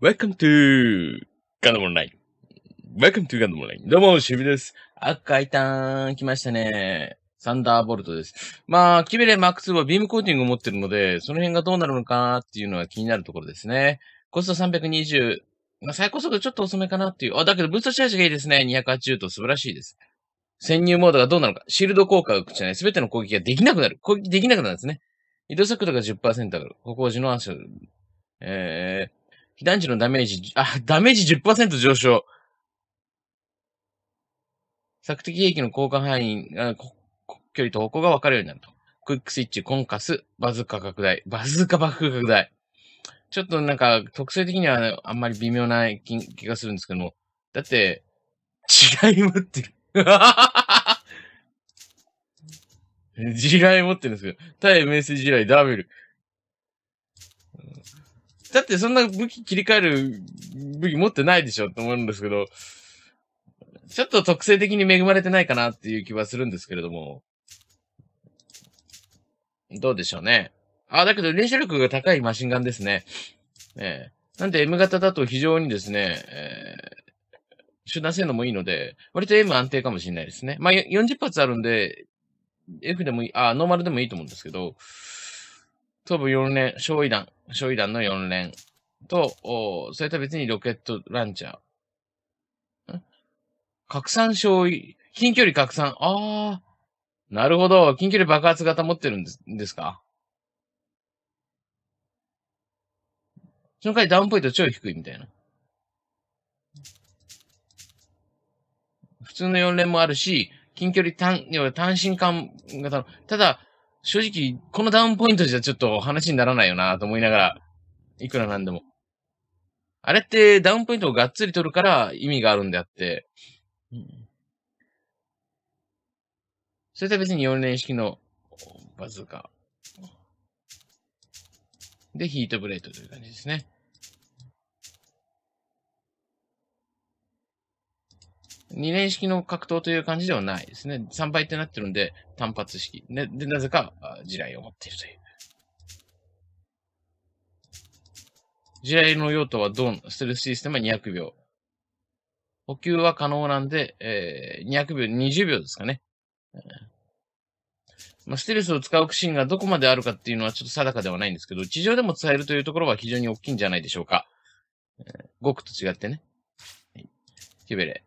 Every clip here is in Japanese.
Welcome to Gundam o n l i n e Welcome to Gundam Online. どうも、渋です。赤いターン来ましたね。サンダーボルトです。まあ、キベレ m a ク2はビームコーティングを持ってるので、その辺がどうなるのかなっていうのは気になるところですね。コスト320。まあ、最高速度ちょっと遅めかなっていう。あ、だけどブーストチャージがいいですね。280と素晴らしいです。潜入モードがどうなのか。シールド効果が口じゃない。すべての攻撃ができなくなる。攻撃できなくなるんですね。移動速度が10%上がる。歩行時の安心。えー、避難時のダメージ、あ、ダメージ10%上昇。索敵兵器の交換範囲、あ距離と方向が分かるようになると。クイックスイッチ、コンカス、バズーカ拡大、バズーカ爆風拡大。ちょっとなんか、特性的にはあんまり微妙な気がするんですけども。だって、違い持ってる。地雷持ってるんですけど。対 MS 地雷、ダブル。だってそんな武器切り替える武器持ってないでしょって思うんですけど、ちょっと特性的に恵まれてないかなっていう気はするんですけれども。どうでしょうね。あ、だけど練習力が高いマシンガンですね。ええ。なんで M 型だと非常にですね、えー、手段性能もいいので、割と M 安定かもしれないですね。まあ、40発あるんで、F でもいい、あ、ノーマルでもいいと思うんですけど、東部4連、焼夷弾、焼夷弾の4連と、おそれと別にロケットランチャー。拡散焼夷、近距離拡散。ああ、なるほど。近距離爆発型持ってるんですですかその回ダウンポイント超低いみたいな。普通の4連もあるし、近距離単、要は単身艦型の、ただ、正直、このダウンポイントじゃちょっと話にならないよなと思いながら、いくらなんでも。あれってダウンポイントをがっつり取るから意味があるんであって、うん、それとは別に4連式のバズーカ。で、ヒートブレードという感じですね。二連式の格闘という感じではないですね。三倍ってなってるんで、単発式。ね、で、なぜか、地雷を持っているという。地雷の用途はドン、ステルスシステムは200秒。補給は可能なんで、えー、200秒、20秒ですかね。まあ、ステルスを使うシーンがどこまであるかっていうのはちょっと定かではないんですけど、地上でも使えるというところは非常に大きいんじゃないでしょうか。えー、ゴと違ってね。キュベレ。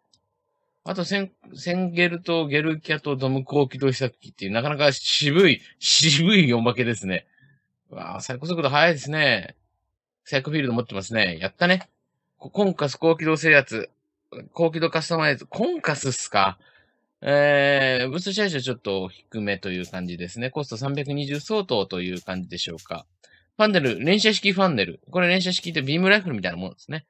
あと、セン、センゲルとゲルキャとドム高機動した機っていう、なかなか渋い、渋いおまけですね。わあ、最高速度速いですね。サイコフィールド持ってますね。やったね。コンカス高機動制圧。高機動カスタマイズ。コンカスっすか。えー、物車種はちょっと低めという感じですね。コスト320相当という感じでしょうか。ファンネル、連射式ファンネル。これ連射式ってビームライフルみたいなものですね。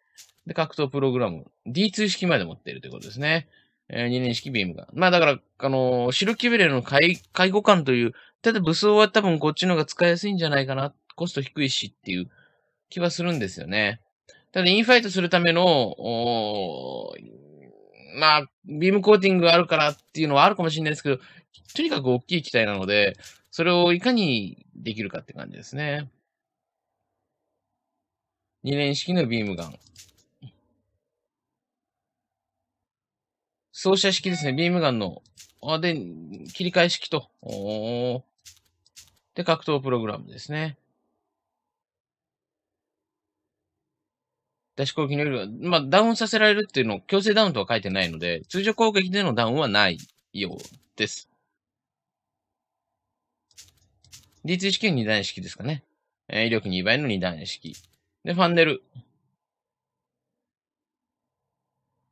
で、格闘プログラム。D2 式まで持っているということですね。え二年式ビームが。まあだから、あのー、シルキビレの介介護官という、ただ武装は多分こっちの方が使いやすいんじゃないかな。コスト低いしっていう気はするんですよね。ただインファイトするための、まあ、ビームコーティングがあるからっていうのはあるかもしれないですけど、とにかく大きい機体なので、それをいかにできるかって感じですね。二年式のビームガン。走者式ですね。ビームガンの。あ、で、切り替え式と。で、格闘プログラムですね。出し攻撃のよりは、まあ、ダウンさせられるっていうのを強制ダウンとは書いてないので、通常攻撃でのダウンはないようです。D2 式は2段式ですかね。え威力2倍の2段式。で、ファンネル。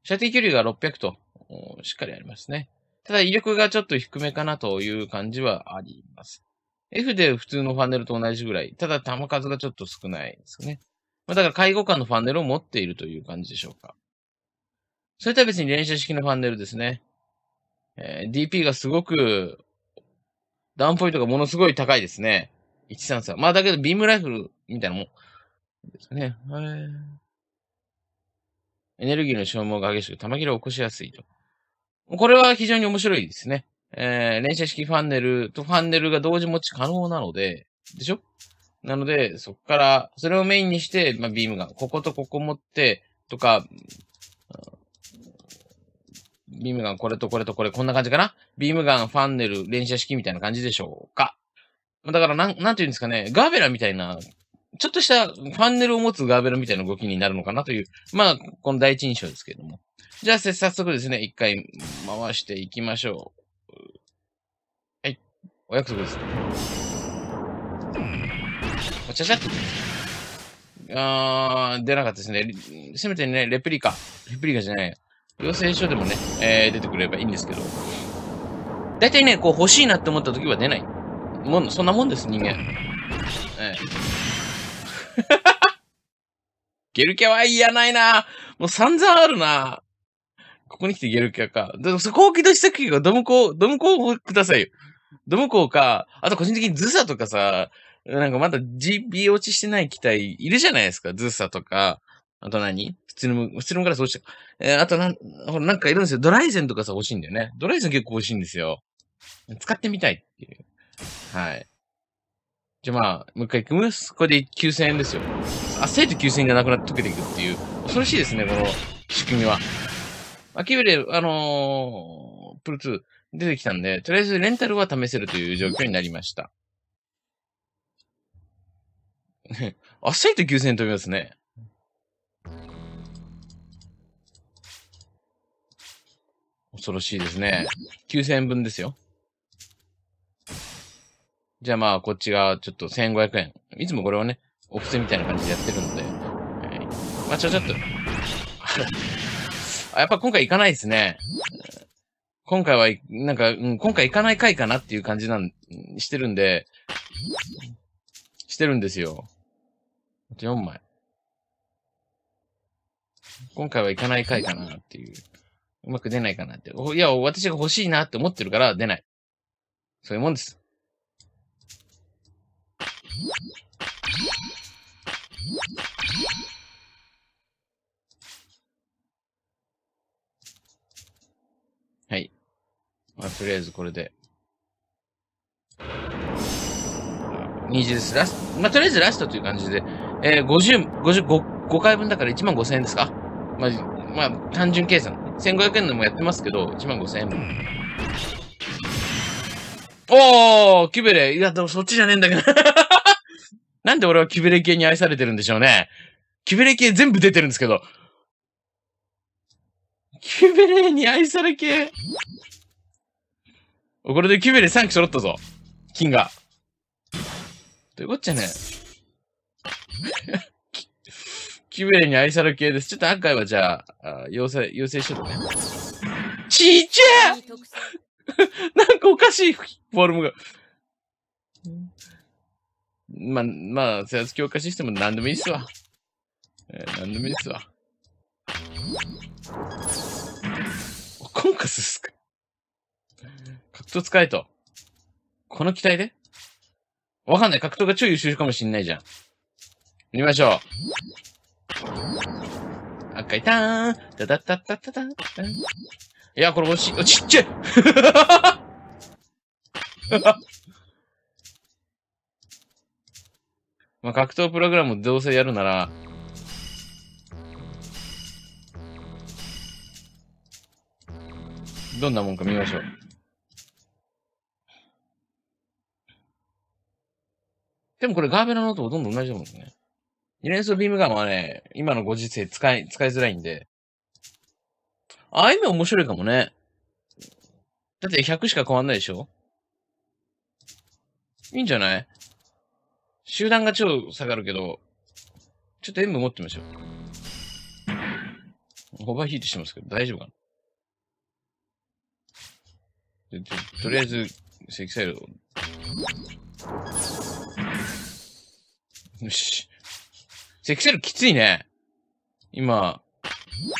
射程距離が600と。しっかりありますね。ただ威力がちょっと低めかなという感じはあります。F で普通のファンネルと同じぐらい。ただ球数がちょっと少ないですね。まあ、だから介護官のファンネルを持っているという感じでしょうか。それとは別に連射式のファンネルですね。えー、DP がすごく、ダウンポイントがものすごい高いですね。133。まあだけどビームライフルみたいなもんですね。エネルギーの消耗が激しく、弾切れを起こしやすいと。これは非常に面白いですね。えー、連射式ファンネルとファンネルが同時持ち可能なので、でしょなので、そこから、それをメインにして、まあ、ビームが、こことここ持って、とか、ビームガン、これとこれとこれ、こんな感じかなビームガン、ファンネル、連射式みたいな感じでしょうかだから、なん、なんていうんですかね、ガーベラみたいな、ちょっとしたファンネルを持つガーベラみたいな動きになるのかなという、まあ、この第一印象ですけれども。じゃあ、早速ですね、一回回していきましょう。はい。お約束です。おちゃちゃっあー、出なかったですね。せめてね、レプリカ。レプリカじゃない。養成所でもね、えー、出てくればいいんですけど。だいたいね、こう欲しいなって思った時は出ない。もん、そんなもんです、人間。ええ。ゲルキャは嫌ないなもう散々あるなここに来てやる気か。でもそこを起動した時がドムコ、ドムコをくださいよ。ドムコか、あと個人的にズサとかさ、なんかまだ GB 落ちしてない機体いるじゃないですか。ズサとか。あと何普通の、普通のガラス落ちた。えー、あとなん、ほらなんかいるんですよ。ドライゼンとかさ、欲しいんだよね。ドライゼン結構欲しいんですよ。使ってみたいっていう。はい。じゃあまあ、もう一回行くむこれで9000円ですよ。あっさりと9000円がなくなって溶けていくっていう。恐ろしいですね、この仕組みは。アキビレ、あのー、プル2出てきたんで、とりあえずレンタルは試せるという状況になりました。あっさりと9000円飛びますね。恐ろしいですね。9000円分ですよ。じゃあまあ、こっちがちょっと1500円。いつもこれをね、お布施みたいな感じでやってるので。はい、まあ、ちょちょっと。やっぱ今回行かないですね。今回は、なんか、うん、今回行かない回かなっていう感じなん、してるんで、してるんですよ。あと4枚。今回は行かない回かなっていう。うまく出ないかなって。いや、私が欲しいなって思ってるから出ない。そういうもんです。まあ、とりあえずこれで。20です。ラスまあ、とりあえずラストという感じで、えー、50、55、五回分だから1万5千円ですかまあ、まあ、単純計算。1500円でもやってますけど、1万5千円分。おーキュベレいや、でもそっちじゃねえんだけど。なんで俺はキュベレ系に愛されてるんでしょうね。キュベレ系全部出てるんですけど。キュベレに愛され系。これでキュベレ3機揃ったぞ。金が。どういうこっちゃね。キュベレに愛され系です。ちょっと赤いはじゃあ、あ要請、要請しとね。ちっちゃ なんかおかしい、フォルムが。まあ、まあ、制圧強化システム何でもいいっすわ。えー、何でもいいっすわ。コンカスっすか格闘使えと。この機体でわかんない。格闘が超優秀かもしんないじゃん。見ましょう。赤いターン。たダたタたタいや、これ惜しい。ちっちゃい まあ、格闘プログラムどうせやるなら、どんなもんか見ましょう。でもこれガーベラの音ほとんど同じだもんね。二連装ビームガンはね、今のご時世使い、使いづらいんで。ああいうの面白いかもね。だって100しか変わんないでしょいいんじゃない集団が超下がるけど、ちょっと塩分持ってみましょう。ホバーヒートしてますけど、大丈夫かなとりあえず、積載量。よし。セシセルきついね。今、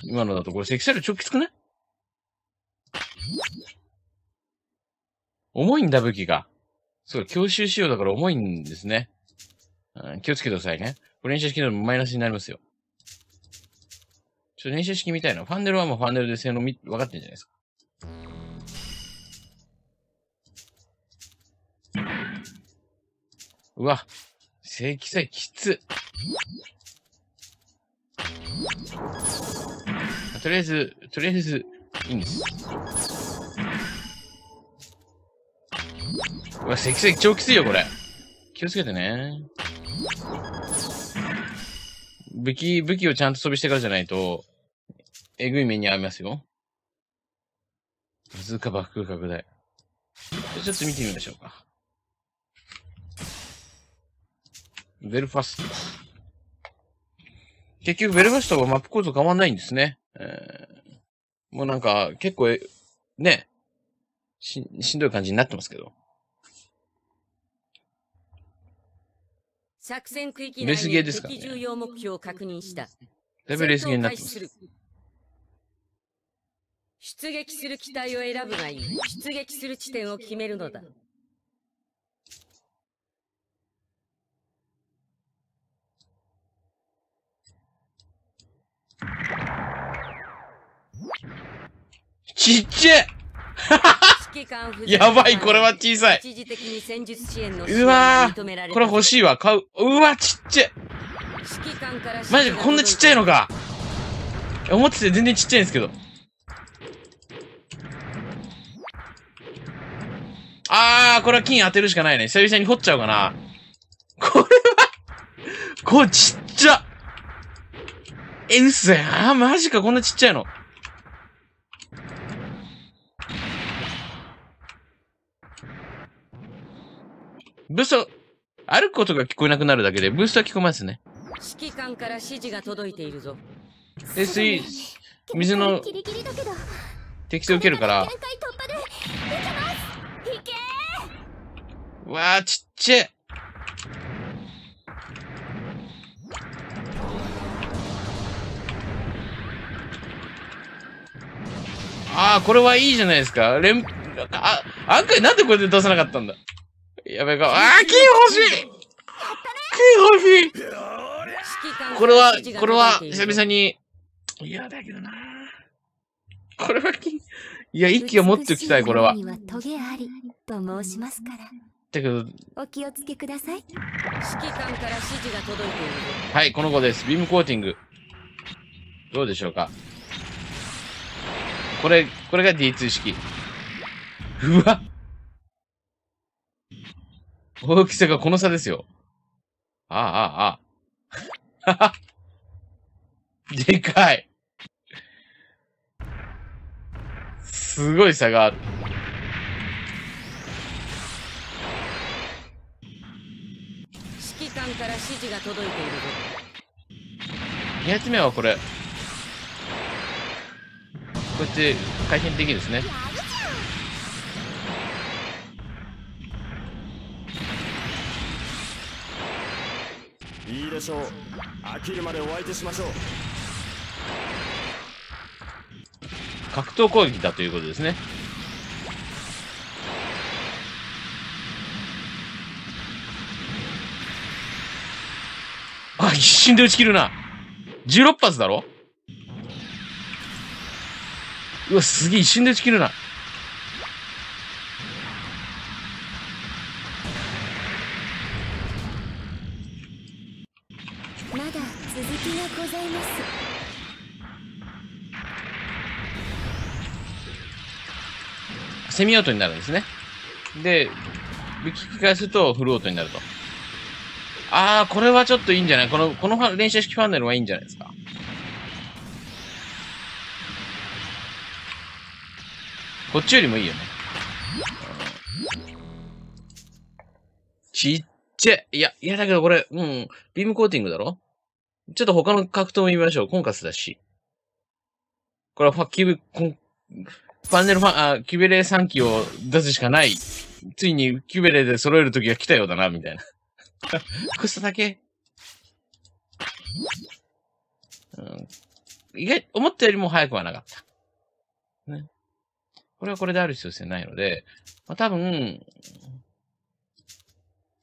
今のだとこれシセル超きつくない重いんだ、武器が。そう、強襲仕様だから重いんですね。うん、気をつけてくださいね。これ練習式のマイナスになりますよ。ちょっと練習式みたいな。ファンデルはもうファンデルで性能み、分かってんじゃないですか。うわ、正規きつ。とりあえず、とりあえず、いいんです。うわ、積載、超きついよ、これ。気をつけてね。武器、武器をちゃんと装備してからじゃないと、えぐい目に遭いますよ。図か爆風拡大。ちょっと見てみましょうか。ベルファスト。結局、ベルファストはマップ構造変わんないんですね。えー、もうなんか、結構、ね、し、しんどい感じになってますけど。作戦区域内に敵重要目標を確認した。だいぶレースゲーになってます。出撃する機体を選ぶがいい。出撃する地点を決めるのだ。ちっちゃいやばい、これは小さい。うわぁ、これ欲しいわ、買う。うわ、ちっちゃい。マジか、こんなちっちゃいのか。思ってて全然ちっちゃいんですけど。あー、これは金当てるしかないね。久々に掘っちゃうかな。これはこれちっちゃ。え、嘘やん。マジか、こんなちっちゃいの。ブースト、歩くことが聞こえなくなるだけで、ブーストは聞こえますね。指揮官から指示が届いているぞ。で、水、水の、適当受けるから。わあ、ちっちゃい。ああ、これはいいじゃないですか。連、あ、かい、なんでこれで出さなかったんだ。やべえか。ああ、金欲しい金欲しいこれは、これは、久々に。いや、だけどな。これは金。いや、息を持っておきたい、これは。ありと申しますから。だけど、お気をつけください。指揮官から指示が届いている。はい、この子です。ビームコーティング。どうでしょうか。これ、これが D2 式。うわ大きさがこの差ですよ。ああ、ああ、あ でかい。すごい差がある。指揮官から指示が届いているぞ。二発目はこれこっち、回転できるですねいいでしょう飽きるまでお相手しましょう格闘攻撃だということですねあ一瞬で打ち切るな16発だろうわすげえ一瞬で打ち切るなセミオートになるんですね。で、聞き返すとフルオートになると。あー、これはちょっといいんじゃないこの、この連射式ファンネルはいいんじゃないですかこっちよりもいいよね。ちっちゃい。いや、いやだけどこれ、うん、ビームコーティングだろちょっと他の格闘も見ましょう。コンカスだし。これはファッキーブ、コン、パンルファン、あ、キュベレ3機を出すしかない。ついにキュベレで揃える時が来たようだな、みたいな。ク ソだけ。うん。意外、思ったよりも早くはなかった。ね。これはこれである必要性ないので、まあ、多分、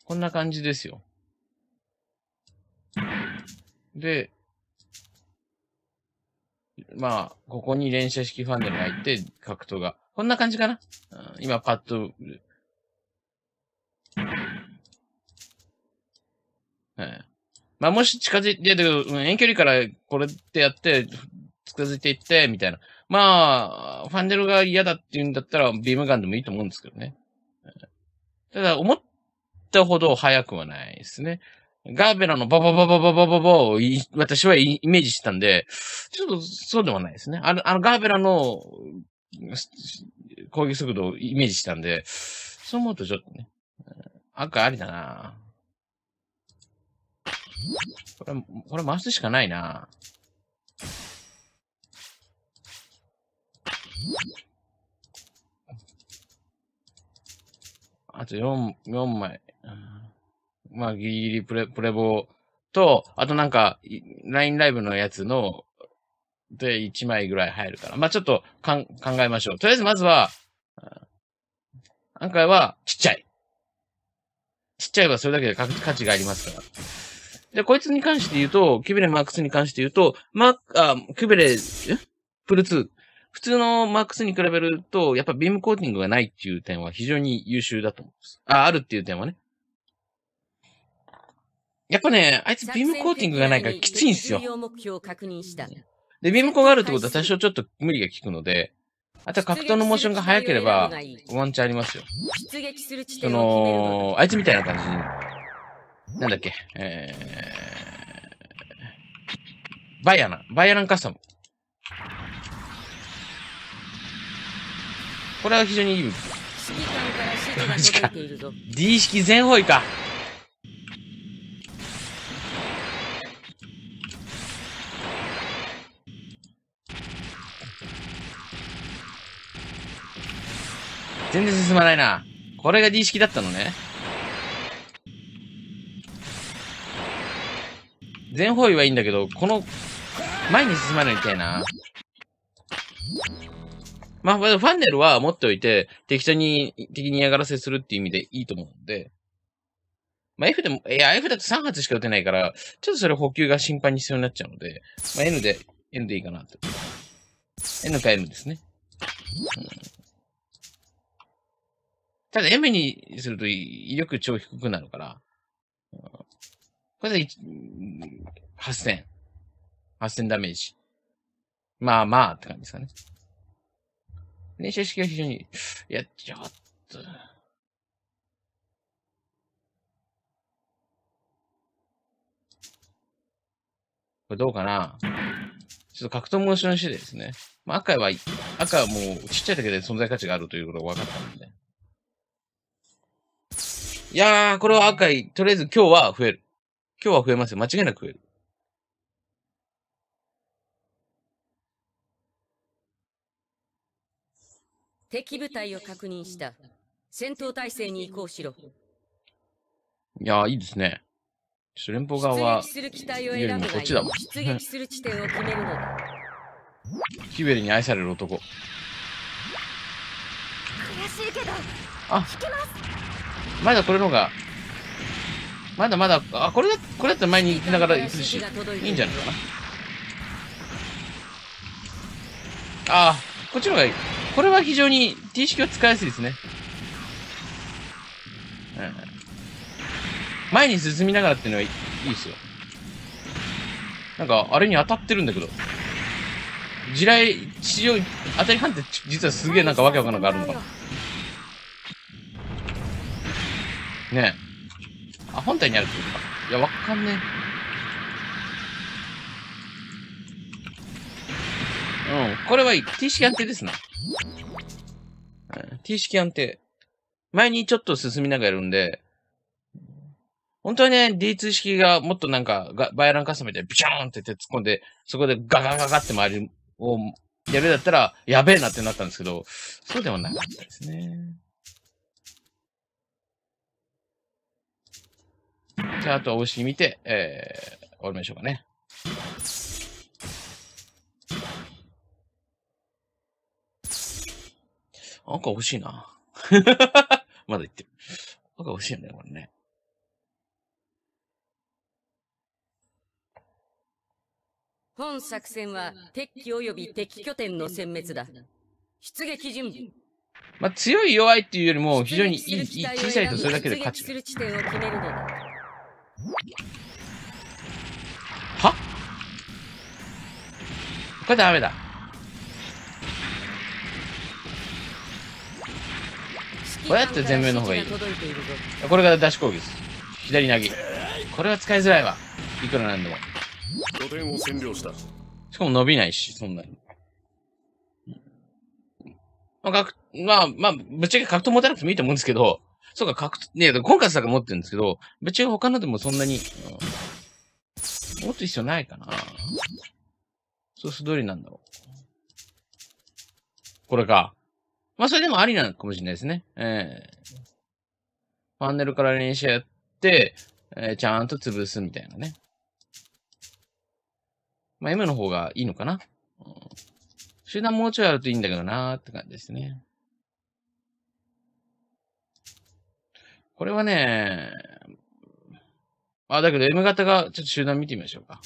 こんな感じですよ。で、まあ、ここに連射式ファンデルが入って、格闘が。こんな感じかな、うん、今、パッと、うん。まあ、もし近づいて、だ遠距離からこれってやって、近づいていって、みたいな。まあ、ファンデルが嫌だって言うんだったら、ビームガンでもいいと思うんですけどね。ただ、思ったほど早くはないですね。ガーベラのババババババババを私はイメージしてたんで、ちょっとそうではないですね。あの、あのガーベラの攻撃速度をイメージしたんで、そう思うとちょっとね、赤ありだなこれ、これ回すしかないなあと4、4枚。まあ、ギリギリプレ、プレボーと、あとなんか、ラインライブのやつの、で、1枚ぐらい入るから。まあ、ちょっとかん、考えましょう。とりあえず、まずは、今回は、ちっちゃい。ちっちゃいはそれだけで価値がありますから。で、こいつに関して言うと、キュベレマークスに関して言うと、マーク、あ、キュベレ、プル2。普通のマークスに比べると、やっぱビームコーティングがないっていう点は非常に優秀だと思います。あ、あるっていう点はね。やっぱね、あいつビームコーティングがないからきついんですよ。で、ビームコがあるってことは多少ちょっと無理が効くので、あとは格闘のモーションが速ければ、ワンチャンありますよ。その、あいつみたいな感じに。なんだっけ、えー、バイアナン、バイアナンカスタム。これは非常にいいジか。D 式全方位か。全然進まないな。これが D 式だったのね。全方位はいいんだけど、この、前に進まないみたいな。まあ、ファンネルは持っておいて、適当に、敵に嫌がらせするっていう意味でいいと思うんで。まあ、F でも、いや、F だと3発しか打てないから、ちょっとそれ補給が心配に必要になっちゃうので、まあ、N で、N でいいかなと。N か N ですね。うんただ M にすると威力超低くなるから、うん、これで8000。8000ダメージ。まあまあって感じですかね。練習式は非常に、いや、ちょっと。これどうかなちょっと格闘モーションしてですね。まあ赤は、赤はもうちっちゃいだけで存在価値があるということが分かったんで。いやー、これは赤い。とりあえず今日は増える。今日は増えますよ。間違いなく増える。敵部隊を確認した。戦闘態勢に移行しろ。いやー、いいですね。ちょっと連邦側は、出撃するこっちだもん。出撃する地点を決めるのだ。キベルに愛される男。悔しいけど、あ引きますまだこれの方が、まだまだ、あ、これだ、これだったら前に行きながら行くし、いいんじゃないかな。ああ、こっちの方がいい。これは非常に T 式を使いやすいですね。うん。前に進みながらっていうのはいいですよ。なんか、あれに当たってるんだけど。地雷、地上、当たり判定、実はすげえなんかわけわかんのがあるのかな。ねえ。あ、本体にあるってことか。いや、わかんねえ。うん、これはいい。T 式安定ですな。T 式安定。前にちょっと進みながらやるんで、本当はね、D2 式がもっとなんか、バイアランカスタムでビチャーンって手突っ込んで、そこでガガガガって周りをやるだったら、やべえなってなったんですけど、そうでもなかったですね。じゃあ、あとおし見て、えー、終わりましょうかね。んか欲しいな。まだ言ってる。か欲しいよね、これね。本作戦は敵機及び敵拠点の殲滅だ。出撃準備。まあ、強い弱いっていうよりも、非常にいい、いい小さいとそれだけで勝ち。出撃する地点を決めるのだ。これダメだ。こうやって全面の方がいい。これが出し攻撃です。左投げ。これは使いづらいわ。いくらなんでも。拠点を占領した。しかも伸びないし、そんなに。まあ、かくまあ、まあ、ぶっちゃけ格闘持たなくてもいいと思うんですけど、そうか、格闘、ねえ、今回さか持ってるんですけど、ぶっちゃけ他のでもそんなに、うん、持つ必要ないかな。なんだろう。これか。まあ、それでもありなのかもしれないですね。ええー、ファンネルから練習やって、えー、ちゃんと潰すみたいなね。まあ、今の方がいいのかな。うん、集団もうちょいあるといいんだけどなーって感じですね。これはね、あ、だけど M 型がちょっと集団見てみましょうか。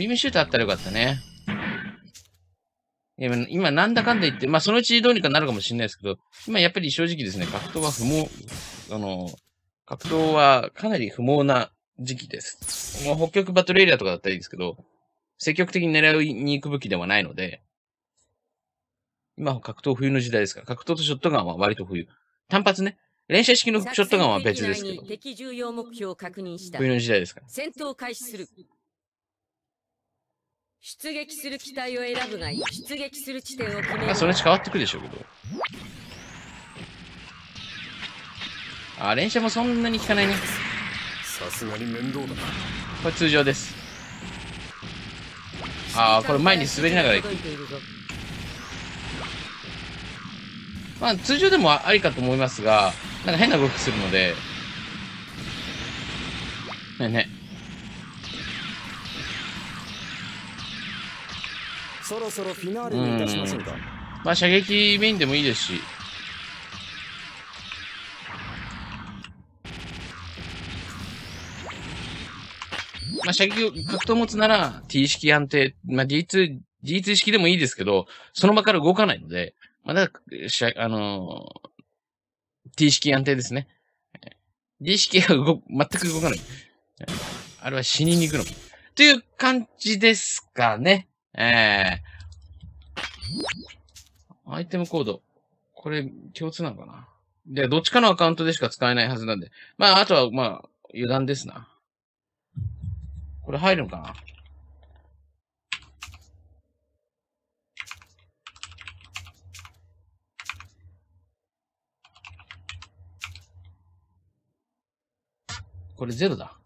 ビームシュートあったらよかったね。今、なんだかんだ言って、まあ、そのうちどうにかなるかもしれないですけど、今、やっぱり正直ですね、格闘は不毛、あの、格闘はかなり不毛な時期です。もう北極バトルエリアとかだったらいいですけど、積極的に狙いに行く武器ではないので、今、格闘冬の時代ですから、格闘とショットガンは割と冬。単発ね。連射式のショットガンは別ですけど。敵重要目標を確認した。冬の時代ですから。戦闘開始する。出撃する機体を選ぶがいい出撃する地点を決めるそれち変わってくるでしょうけどあ連射もそんなに効かないねさすがに面倒だなこれ通常ですああこれ前に滑りながら行くまあ通常でもありかと思いますがなんか変な動きするのでねねそろそろフィナーレにいたしませんか。まあ、射撃メインでもいいですし。まあ、射撃、格闘持つなら T 式安定、まあ、D2、D2 式でもいいですけど、その場から動かないので、まだしゃ、あのー、T 式安定ですね。D 式が動、全く動かない。あれは死にに行くの。という感じですかね。えー、アイテムコード。これ、共通なのかなで、どっちかのアカウントでしか使えないはずなんで。まあ、あとは、まあ、油断ですな。これ入るのかなこれゼロだ。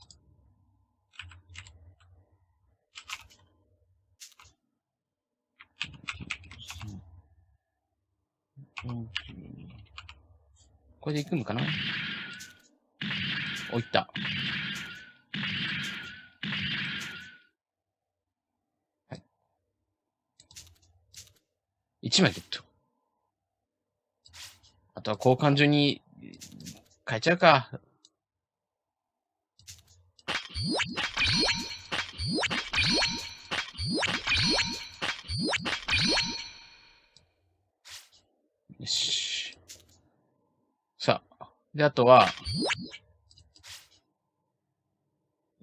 これで行くのかなお、いった。はい。1枚ゲット。あとは交換所に変えちゃうか。で、あとは、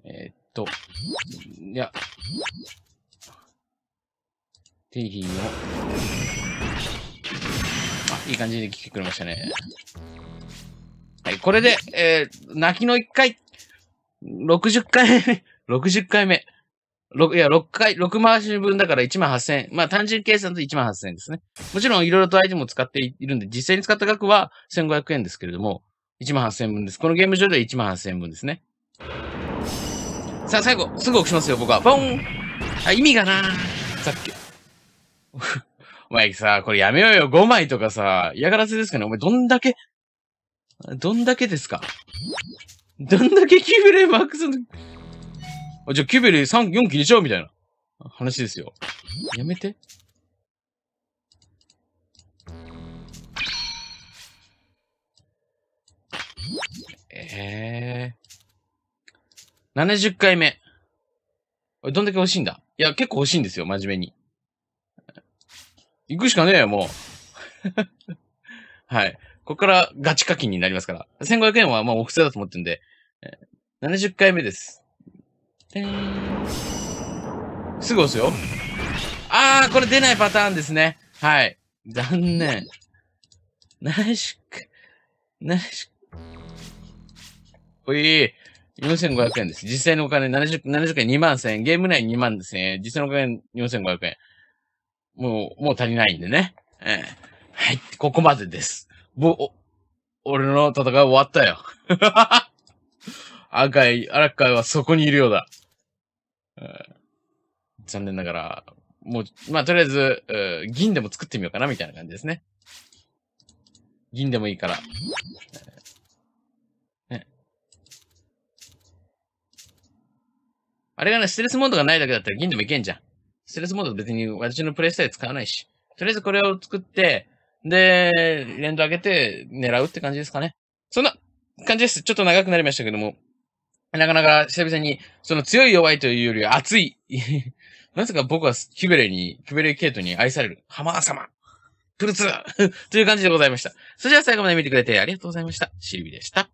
えー、っと、いや、テイヒーの、あ、いい感じで来てくれましたね。はい、これで、えー、泣きの1回、60 回目、60回目。6、いや、6回、6回し分だから1万8000円。まあ単純計算と1万8000円ですね。もちろんいろいろとアイテムを使っているんで、実際に使った額は1500円ですけれども、1万8000分です。このゲーム上では1万8000分ですね。さあ、最後、すぐ押しますよ、僕は。ボンあ、意味がなさっき。お前さ、これやめようよ。5枚とかさ、嫌がらせですかねお前、どんだけ、どんだけですかどんだけキューブレマックスの、あ、じゃあキューブレ3、4切れちゃうみたいな話ですよ。やめて。70回目。どんだけ欲しいんだいや、結構欲しいんですよ、真面目に。行くしかねえよ、もう。はい。ここからガチ課金になりますから。1500円はもうお布施だと思ってんで、70回目です。すぐ押すよ。あー、これ出ないパターンですね。はい。残念。70回、70回。ほい4500円です。実際のお金70、70円2万1000円。ゲーム内2万1000円。実際のお金4500円。もう、もう足りないんでね。ええ。はい、ここまでです。う、お、俺の戦い終わったよ。赤い、荒川はそこにいるようだ。残念ながら、もう、まあ、とりあえず、銀でも作ってみようかな、みたいな感じですね。銀でもいいから。あれがね、ステレスモードがないだけだったら銀でもいけんじゃん。ステレスモード別に私のプレイスタイル使わないし。とりあえずこれを作って、で、連動上げて狙うって感じですかね。そんな感じです。ちょっと長くなりましたけども。なかなか久々に、その強い弱いというより熱い。な ぜか僕はキュベレに、キュベレケイトに愛される。ハマー様。プルツー という感じでございました。それでは最後まで見てくれてありがとうございました。シルビでした。